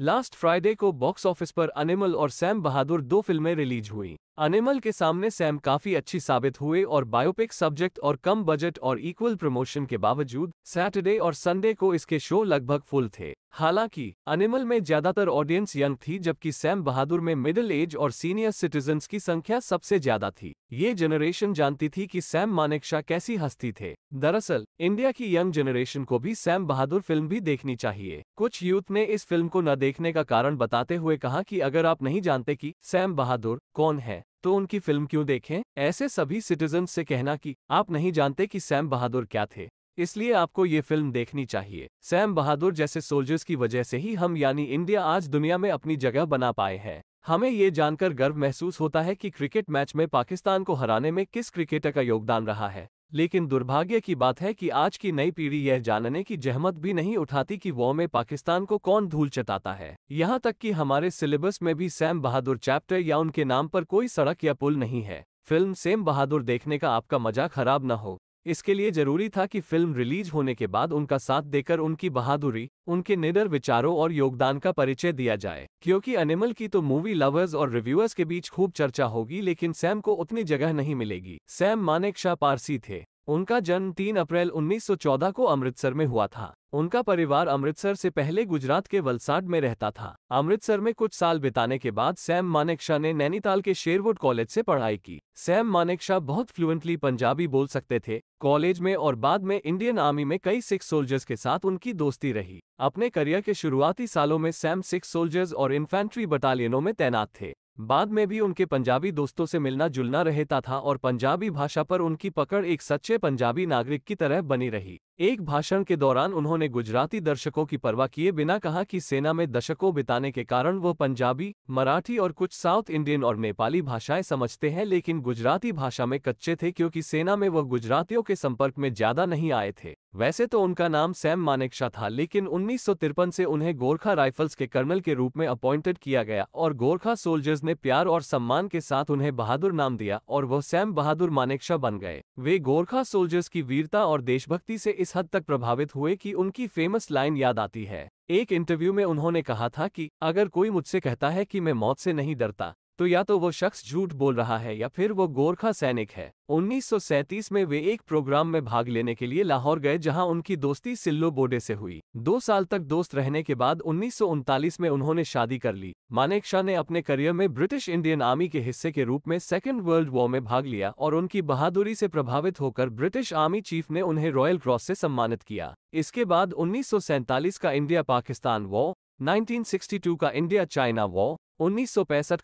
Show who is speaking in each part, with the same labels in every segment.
Speaker 1: last Friday को box office पर Animal और सैम बहादुर दो फिल्में रिलीज हुई अनिमल के सामने सैम काफी अच्छी साबित हुए और बायोपिक सब्जेक्ट और कम बजट और इक्वल प्रमोशन के बावजूद सैटरडे और संडे को इसके शो लगभग फुल थे हालांकि अनिमल में ज्यादातर ऑडियंस यंग थी जबकि सैम बहादुर में मिडिल एज और सीनियर सिटीजन की संख्या सबसे ज्यादा थी ये जनरेशन जानती थी कि सैम मानेकशा कैसी हस्ती थे दरअसल इंडिया की यंग जनरेशन को भी सैम बहादुर फिल्म भी देखनी चाहिए कुछ यूथ ने इस फिल्म को न देखने का कारण बताते हुए कहा कि अगर आप नहीं जानते कि सैम बहादुर कौन है तो उनकी फिल्म क्यों देखें ऐसे सभी सिटीजन से कहना कि आप नहीं जानते कि सैम बहादुर क्या थे इसलिए आपको ये फिल्म देखनी चाहिए सैम बहादुर जैसे सोल्जर्स की वजह से ही हम यानी इंडिया आज दुनिया में अपनी जगह बना पाए हैं हमें ये जानकर गर्व महसूस होता है कि क्रिकेट मैच में पाकिस्तान को हराने में किस क्रिकेटर का योगदान रहा है लेकिन दुर्भाग्य की बात है कि आज की नई पीढ़ी यह जानने की जहमत भी नहीं उठाती कि वो में पाकिस्तान को कौन धूल चटाता है यहाँ तक कि हमारे सिलेबस में भी सैम बहादुर चैप्टर या उनके नाम पर कोई सड़क या पुल नहीं है फिल्म सेम बहादुर देखने का आपका मजा खराब न हो इसके लिए जरूरी था कि फिल्म रिलीज होने के बाद उनका साथ देकर उनकी बहादुरी उनके निडर विचारों और योगदान का परिचय दिया जाए क्योंकि एनिमल की तो मूवी लवर्स और रिव्यूअर्स के बीच खूब चर्चा होगी लेकिन सैम को उतनी जगह नहीं मिलेगी सैम मानेक शाह पारसी थे उनका जन्म 3 अप्रैल 1914 को अमृतसर में हुआ था उनका परिवार अमृतसर से पहले गुजरात के वलसाड में रहता था अमृतसर में कुछ साल बिताने के बाद सैम मानेकशाह ने नैनीताल के शेरवुड कॉलेज से पढ़ाई की सैम मानेकशाह बहुत फ्लुएंटली पंजाबी बोल सकते थे कॉलेज में और बाद में इंडियन आर्मी में कई सिख सोल्जर्स के साथ उनकी दोस्ती रही अपने करियर के शुरुआती सालों में सैम सिख सोल्जर्स और इन्फेंट्री बटालियनों में तैनात थे बाद में भी उनके पंजाबी दोस्तों से मिलना जुलना रहता था और पंजाबी भाषा पर उनकी पकड़ एक सच्चे पंजाबी नागरिक की तरह बनी रही एक भाषण के दौरान उन्होंने गुजराती दर्शकों की परवाह किए बिना कहा कि सेना में दशकों बिताने के कारण वह पंजाबी मराठी और कुछ साउथ इंडियन और नेपाली भाषाएं समझते हैं लेकिन गुजराती भाषा में कच्चे थे क्योंकि सेना में वह गुजरातियों के संपर्क में ज्यादा नहीं आए थे वैसे तो उनका नाम सैम मानेकशा था लेकिन उन्नीस से उन्हें गोरखा राइफल्स के कर्नल के रूप में अपॉइंटेड किया गया और गोरखा सोल्जर्स ने प्यार और सम्मान के साथ उन्हें बहादुर नाम दिया और वह सैम बहादुर मानेकशा बन गए वे गोरखा सोल्जर्स की वीरता और देशभक्ति से इस हद तक प्रभावित हुए कि उनकी फेमस लाइन याद आती है एक इंटरव्यू में उन्होंने कहा था कि अगर कोई मुझसे कहता है कि मैं मौत से नहीं डरता तो या तो वो शख्स झूठ बोल रहा है या फिर वो गोरखा सैनिक है 1937 में वे एक प्रोग्राम में भाग लेने के लिए लाहौर गए जहां उनकी दोस्ती सिल्लो बोडे से हुई दो साल तक दोस्त रहने के बाद उन्नीस में उन्होंने शादी कर ली मानेक शाह ने अपने करियर में ब्रिटिश इंडियन आर्मी के हिस्से के रूप में सेकेंड वर्ल्ड वॉर में भाग लिया और उनकी बहादुरी से प्रभावित होकर ब्रिटिश आर्मी चीफ ने उन्हें रॉयल क्रॉस से सम्मानित किया इसके बाद उन्नीस का इंडिया पाकिस्तान वॉर 1962 का इंडिया चाइना वॉर उन्नीस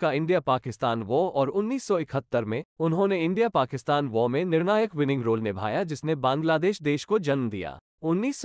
Speaker 1: का इंडिया पाकिस्तान वॉ और 1971 में उन्होंने इंडिया पाकिस्तान वॉ में निर्णायक विनिंग रोल निभाया जिसने बांग्लादेश देश को जन्म दिया उन्नीस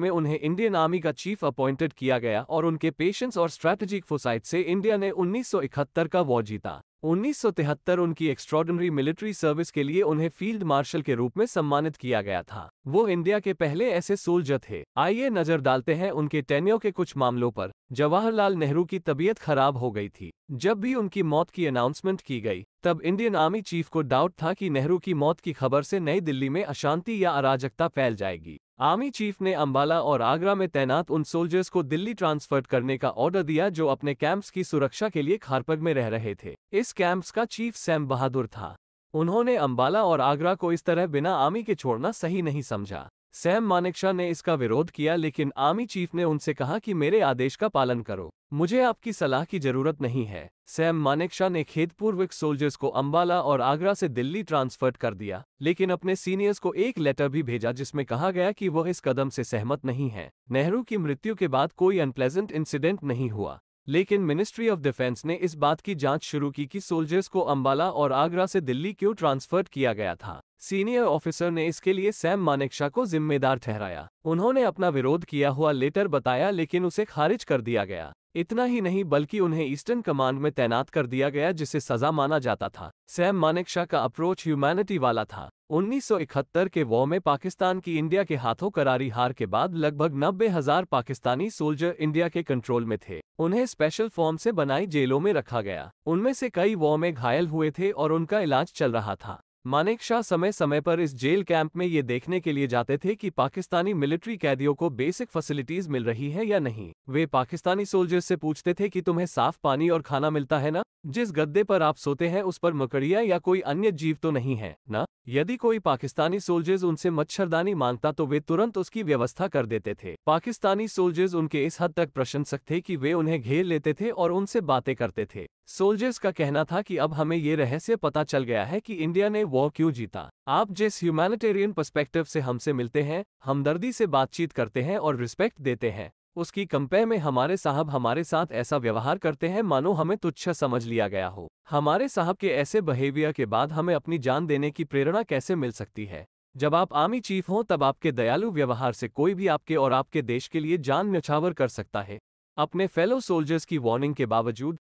Speaker 1: में उन्हें इंडियन आर्मी का चीफ अपॉइंटेड किया गया और उनके पेशेंस और स्ट्रैटेजिक फोसाइट से इंडिया ने 1971 का वॉ जीता 1973 उनकी एक्स्ट्रॉडनरी मिलिट्री सर्विस के लिए उन्हें फील्ड मार्शल के रूप में सम्मानित किया गया था वो इंडिया के पहले ऐसे सोल्जर थे आइए नजर डालते हैं उनके टेन्यो के कुछ मामलों पर जवाहरलाल नेहरू की तबीयत खराब हो गई थी जब भी उनकी मौत की अनाउंसमेंट की गई तब इंडियन आर्मी चीफ को डाउट था कि नेहरू की मौत की खबर से नई दिल्ली में अशांति या अराजकता फैल जाएगी आर्मी चीफ ने अंबाला और आगरा में तैनात उन सोल्जर्स को दिल्ली ट्रांसफर करने का ऑर्डर दिया जो अपने कैंप्स की सुरक्षा के लिए खारपग में रह रहे थे इस कैंप्स का चीफ सैम बहादुर था उन्होंने अंबाला और आगरा को इस तरह बिना आर्मी के छोड़ना सही नहीं समझा सैम मानेकशा ने इसका विरोध किया लेकिन आर्मी चीफ ने उनसे कहा कि मेरे आदेश का पालन करो मुझे आपकी सलाह की जरूरत नहीं है सैम मानेकशा ने खेदपूर्विक सोल्जर्स को अंबाला और आगरा से दिल्ली ट्रांसफर कर दिया लेकिन अपने सीनियर्स को एक लेटर भी भेजा जिसमें कहा गया कि वह इस कदम से सहमत नहीं है नेहरू की मृत्यु के बाद कोई अनप्लेजेंट इंसिडेंट नहीं हुआ लेकिन मिनिस्ट्री ऑफ डिफेंस ने इस बात की जांच शुरू की कि सोल्जर्स को अंबाला और आगरा से दिल्ली क्यों ट्रांसफर किया गया था सीनियर ऑफिसर ने इसके लिए सैम मानेक्शा को जिम्मेदार ठहराया उन्होंने अपना विरोध किया हुआ लेटर बताया लेकिन उसे खारिज कर दिया गया इतना ही नहीं बल्कि उन्हें ईस्टर्न कमांड में तैनात कर दिया गया जिसे सजा माना जाता था सैम मानेक्शा का अप्रोच ह्यूमैनिटी वाला था 1971 के वॉ में पाकिस्तान की इंडिया के हाथों करारी हार के बाद लगभग नब्बे हजार पाकिस्तानी सोल्जर इंडिया के कंट्रोल में थे उन्हें स्पेशल फॉर्म से बनाई जेलों में रखा गया उनमें से कई वॉ में घायल हुए थे और उनका इलाज चल रहा था मानेकशाह समय समय पर इस जेल कैंप में ये देखने के लिए जाते थे कि पाकिस्तानी मिलिट्री कैदियों को बेसिक फैसिलिटीज मिल रही है या नहीं वे पाकिस्तानी सोल्जर्स से पूछते थे कि तुम्हें साफ पानी और खाना मिलता है ना जिस गद्दे पर आप सोते हैं उस पर मकड़िया या कोई अन्य जीव तो नहीं है ना यदि कोई पाकिस्तानी सोल्जर्स उनसे मच्छरदानी मांगता तो वे तुरंत उसकी व्यवस्था कर देते थे पाकिस्तानी सोल्जर्स उनके इस हद तक प्रशंसक थे कि वे उन्हें घेर लेते थे और उनसे बातें करते थे सोल्जर्स का कहना था कि अब हमें ये रहस्य पता चल गया है कि इंडिया ने वॉर क्यों जीता आप जिस ह्यूमैनिटेरियन पर्सपेक्टिव से हमसे मिलते हैं हमदर्दी से बातचीत करते हैं और रिस्पेक्ट देते हैं उसकी कंपेय में हमारे साहब हमारे साथ ऐसा व्यवहार करते हैं मानो हमें तुच्छ समझ लिया गया हो हमारे साहब के ऐसे बिहेवियर के बाद हमें अपनी जान देने की प्रेरणा कैसे मिल सकती है जब आप आर्मी चीफ हों तब आपके दयालु व्यवहार से कोई भी आपके और आपके देश के लिए जान न्यौछावर कर सकता है अपने फेलो सोल्जर्स की वार्निंग के बावजूद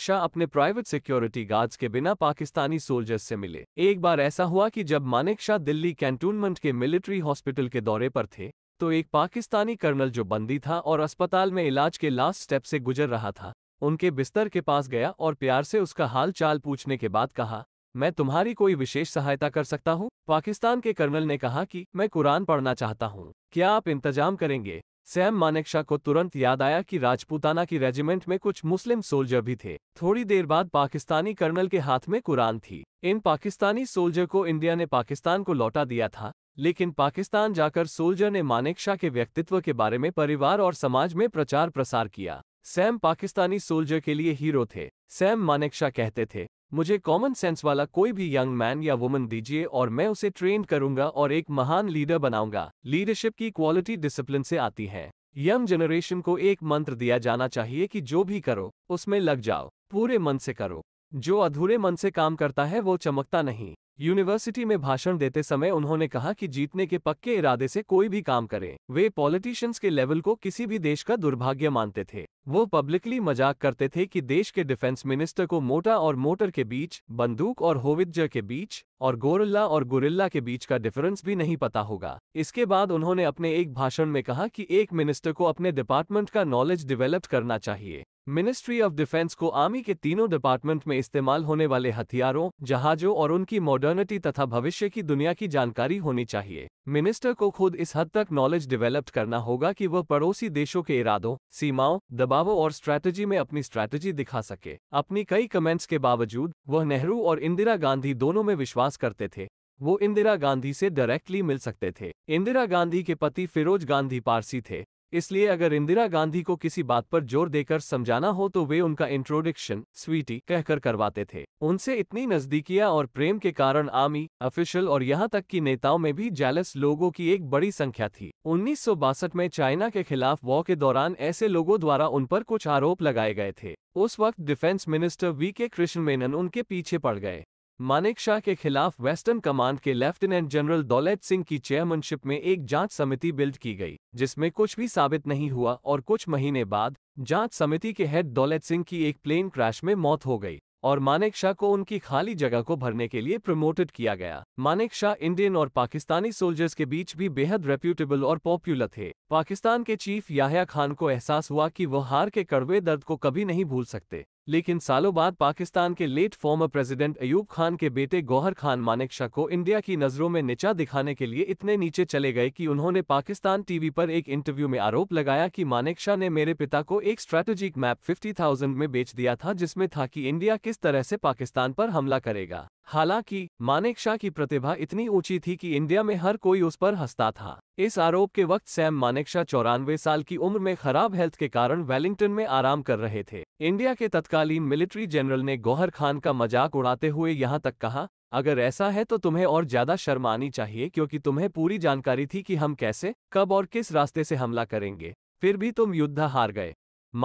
Speaker 1: शाह अपने प्राइवेट सिक्योरिटी गार्ड्स के बिना पाकिस्तानी सोल्जर्स से मिले एक बार ऐसा हुआ कि जब शाह दिल्ली कैंटोनमेंट के मिलिट्री हॉस्पिटल के दौरे पर थे तो एक पाकिस्तानी कर्नल जो बंदी था और अस्पताल में इलाज के लास्ट स्टेप से गुजर रहा था उनके बिस्तर के पास गया और प्यार से उसका हाल चाल पूछने के बाद कहा मैं तुम्हारी कोई विशेष सहायता कर सकता हूँ पाकिस्तान के कर्नल ने कहा कि मैं कुरान पढ़ना चाहता हूँ क्या आप इंतजाम करेंगे सैम मानेकशा को तुरंत याद आया कि राजपूताना की रेजिमेंट में कुछ मुस्लिम सोल्जर भी थे थोड़ी देर बाद पाकिस्तानी कर्नल के हाथ में कुरान थी इन पाकिस्तानी सोल्जर को इंडिया ने पाकिस्तान को लौटा दिया था लेकिन पाकिस्तान जाकर सोल्जर ने मानेक शाह के व्यक्तित्व के बारे में परिवार और समाज में प्रचार प्रसार किया सैम पाकिस्तानी सोल्जर के लिए हीरो थे सैम मानेक शाह कहते थे मुझे कॉमन सेंस वाला कोई भी यंग मैन या वुमन दीजिए और मैं उसे ट्रेन करूंगा और एक महान लीडर बनाऊंगा लीडरशिप की क्वालिटी डिसिप्लिन से आती है यंग जनरेशन को एक मंत्र दिया जाना चाहिए कि जो भी करो उसमें लग जाओ पूरे मन से करो जो अधूरे मन से काम करता है वो चमकता नहीं यूनिवर्सिटी में भाषण देते समय उन्होंने कहा कि जीतने के पक्के इरादे से कोई भी काम करें वे पॉलिटिशियंस के लेवल को किसी भी देश का दुर्भाग्य मानते थे वो पब्लिकली मजाक करते थे कि देश के डिफेंस मिनिस्टर को मोटा और मोटर के बीच बंदूक और होविजर के बीच और गोरिल्ला और गुरिल्ला के बीच का डिफरेंस भी नहीं पता होगा इसके बाद उन्होंने अपने एक भाषण में कहा कि एक मिनिस्टर को अपने डिपार्टमेंट का नॉलेज डिवेलप करना चाहिए मिनिस्ट्री ऑफ डिफेंस को आर्मी के तीनों डिपार्टमेंट में इस्तेमाल होने वाले हथियारों जहाजों और उनकी मॉडर्निटी तथा भविष्य की दुनिया की जानकारी होनी चाहिए मिनिस्टर को खुद इस हद तक नॉलेज डेवलप्ड करना होगा कि वह पड़ोसी देशों के इरादों सीमाओं दबावों और स्ट्रैटेजी में अपनी स्ट्रैटेजी दिखा सके अपनी कई कमेंट्स के बावजूद वह नेहरू और इंदिरा गांधी दोनों में विश्वास करते थे वो इंदिरा गांधी से डायरेक्टली मिल सकते थे इंदिरा गांधी के पति फिरोज गांधी पारसी थे इसलिए अगर इंदिरा गांधी को किसी बात पर जोर देकर समझाना हो तो वे उनका इंट्रोडक्शन स्वीटी कहकर करवाते थे उनसे इतनी नजदीकियां और प्रेम के कारण आर्मी ऑफिशियल और यहां तक कि नेताओं में भी जैलस लोगों की एक बड़ी संख्या थी उन्नीस में चाइना के खिलाफ वॉ के दौरान ऐसे लोगों द्वारा उन पर कुछ आरोप लगाए गए थे उस वक्त डिफेंस मिनिस्टर वी के कृष्ण मेनन उनके पीछे पड़ गए मानेकशाह के खिलाफ वेस्टर्न कमांड के लेफ्टिनेंट जनरल दौलत सिंह की चेयरमैनशिप में एक जांच समिति बिल्ड की गई जिसमें कुछ भी साबित नहीं हुआ और कुछ महीने बाद जांच समिति के हेड दौलत सिंह की एक प्लेन क्रैश में मौत हो गई और मानेक शाह को उनकी खाली जगह को भरने के लिए प्रमोटेड किया गया मानेक शाह इंडियन और पाकिस्तानी सोल्जर्स के बीच भी बेहद रेप्यूटेबल और पॉपुलर थे पाकिस्तान के चीफ याहिया खान को एहसास हुआ कि वह हार के कड़वे दर्द को कभी नहीं भूल सकते लेकिन सालों बाद पाकिस्तान के late former president Ayub Khan के बेटे गौहर खान मानेकशा को इंडिया की नज़रों में नीचा दिखाने के लिए इतने नीचे चले गए कि उन्होंने पाकिस्तान टीवी पर एक इंटरव्यू में आरोप लगाया कि मानेकशा ने मेरे पिता को एक स्ट्रैटेजिक मैप 50,000 में बेच दिया था जिसमें था कि इंडिया किस तरह से पाकिस्तान पर हमला करेगा हालांकि मानेकशा की प्रतिभा इतनी ऊंची थी कि इंडिया में हर कोई उस पर हंसता था इस आरोप के वक्त सैम मानेकशा चौरानवे साल की उम्र में खराब हेल्थ के कारण वेलिंगटन में आराम कर रहे थे इंडिया के तत्कालीन मिलिट्री जनरल ने गौहर खान का मजाक उड़ाते हुए यहां तक कहा अगर ऐसा है तो तुम्हें और ज्यादा शर्म आनी चाहिए क्योंकि तुम्हें पूरी जानकारी थी कि हम कैसे कब और किस रास्ते से हमला करेंगे फिर भी तुम युद्ध हार गए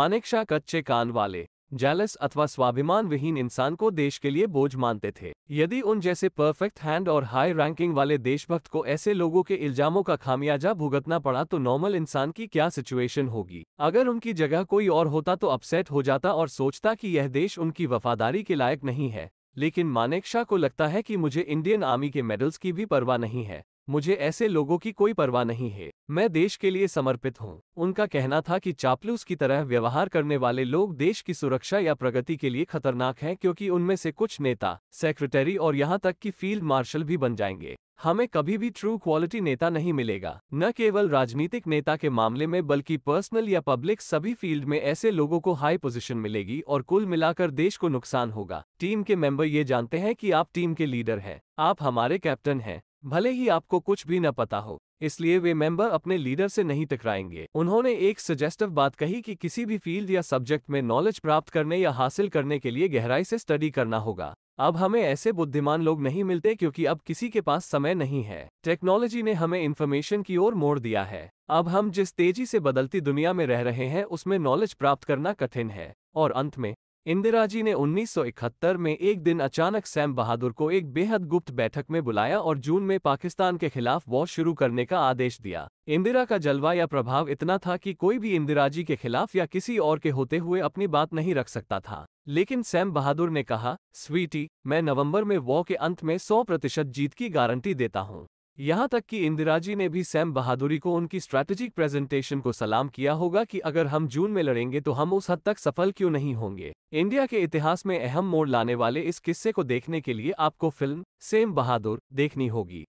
Speaker 1: मानेकशा कच्चे कान वाले जैलस अथवा स्वाभिमान विहीन इंसान को देश के लिए बोझ मानते थे यदि उन जैसे परफेक्ट हैंड और हाई रैंकिंग वाले देशभक्त को ऐसे लोगों के इल्जामों का खामियाजा भुगतना पड़ा तो नॉर्मल इंसान की क्या सिचुएशन होगी अगर उनकी जगह कोई और होता तो अपसेट हो जाता और सोचता कि यह देश उनकी वफादारी के लायक नहीं है लेकिन मानेकशा को लगता है कि मुझे इंडियन आर्मी के मेडल्स की भी परवाह नहीं है मुझे ऐसे लोगों की कोई परवाह नहीं है मैं देश के लिए समर्पित हूँ उनका कहना था कि चापलूस की तरह व्यवहार करने वाले लोग देश की सुरक्षा या प्रगति के लिए खतरनाक हैं क्योंकि उनमें से कुछ नेता सेक्रेटरी और यहाँ तक कि फील्ड मार्शल भी बन जाएंगे हमें कभी भी ट्रू क्वालिटी नेता नहीं मिलेगा न केवल राजनीतिक नेता के मामले में बल्कि पर्सनल या पब्लिक सभी फील्ड में ऐसे लोगों को हाई पोजीशन मिलेगी और कुल मिलाकर देश को नुकसान होगा टीम के मेंबर ये जानते हैं कि आप टीम के लीडर हैं आप हमारे कैप्टन हैं भले ही आपको कुछ भी न पता हो इसलिए वे मेंबर अपने लीडर से नहीं टकराएंगे उन्होंने एक सजेस्टिव बात कही कि किसी भी फील्ड या सब्जेक्ट में नॉलेज प्राप्त करने या हासिल करने के लिए गहराई से स्टडी करना होगा अब हमें ऐसे बुद्धिमान लोग नहीं मिलते क्योंकि अब किसी के पास समय नहीं है टेक्नोलॉजी ने हमें इन्फॉर्मेशन की ओर मोड़ दिया है अब हम जिस तेजी से बदलती दुनिया में रह रहे हैं उसमें नॉलेज प्राप्त करना कठिन है और अंत में इंदिरा जी ने 1971 में एक दिन अचानक सैम बहादुर को एक बेहद गुप्त बैठक में बुलाया और जून में पाकिस्तान के खिलाफ वॉर शुरू करने का आदेश दिया इंदिरा का जलवा या प्रभाव इतना था कि कोई भी इंदिरा जी के खिलाफ या किसी और के होते हुए अपनी बात नहीं रख सकता था लेकिन सैम बहादुर ने कहा स्वीटी मैं नवंबर में वॉ के अंत में सौ प्रतिशत जीत की गारंटी देता हूँ यहां तक कि इंदिरा जी ने भी सैम बहादुरी को उनकी स्ट्रैटेजिक प्रेजेंटेशन को सलाम किया होगा कि अगर हम जून में लड़ेंगे तो हम उस हद तक सफल क्यों नहीं होंगे इंडिया के इतिहास में अहम मोड़ लाने वाले इस किस्से को देखने के लिए आपको फिल्म सेम बहादुर देखनी होगी